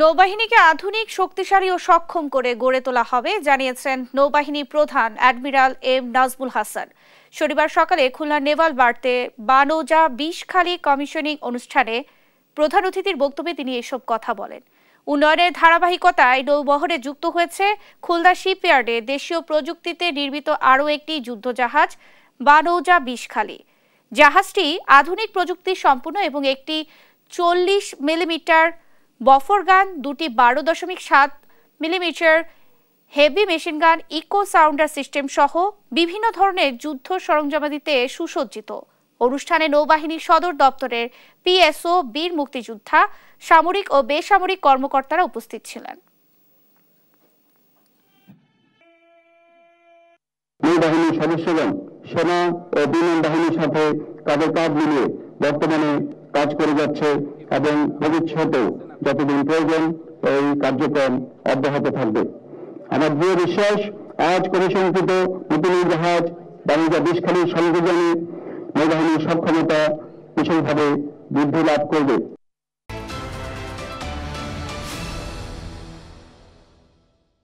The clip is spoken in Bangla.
নৌবাহিনীকে আধুনিক শক্তিশালী ও সক্ষম করে গড়ে তোলা হবে জানিয়েছেন নৌবাহিনী প্রধান অ্যাডমিরাল এম নাজমুল হাসান শনিবার সকালে খুলনা নেভাল বার্তে বানৌজা বিষখালী কমিশনিং অনুষ্ঠানে প্রধান অতিথির বক্তব্যে তিনি এসব কথা বলেন উন্নয়নের ধারাবাহিকতায় নৌবহরে যুক্ত হয়েছে খুলনা শিপইয়ার্ডে দেশীয় প্রযুক্তিতে নির্মিত আরও একটি যুদ্ধজাহাজ বানৌজা বিশখালী জাহাজটি আধুনিক প্রযুক্তি সম্পূর্ণ এবং একটি চল্লিশ মিলিমিটার বফর গান দুটি বারো দশমিক সাত millimetre heavy machine gun echo sounder system সহ বিভিন্ন ধরনের যুদ্ধ সরঞ্জামাদিতে সুসজ্জিত অনুষ্ঠানে নৌবাহিনীর সদর দপ্তরের পিএসও বীর মুক্তিযোদ্ধা সামরিক ও বেসামরিক কর্মকর্তারা উপস্থিত ছিলেন নৌবাহিনীর সদস্যগণ সেনা ও বিমান বাহিনীর সাথে কাঁধে কাঁধ মিলিয়ে বর্তমানে কাজ করে যাচ্ছে এবং ভবিষ্যতেও যতদিন প্রয়োজন এই কার্যক্রম অব্যাহত থাকবে আমার দৃঢ় বিশ্বাস আজ করে নতুন জাহাজ বাণিজ্য বিষখালীর সংযোজনে নৌবাহিনীর সক্ষমতা বিশেষভাবে বৃদ্ধি লাভ করবে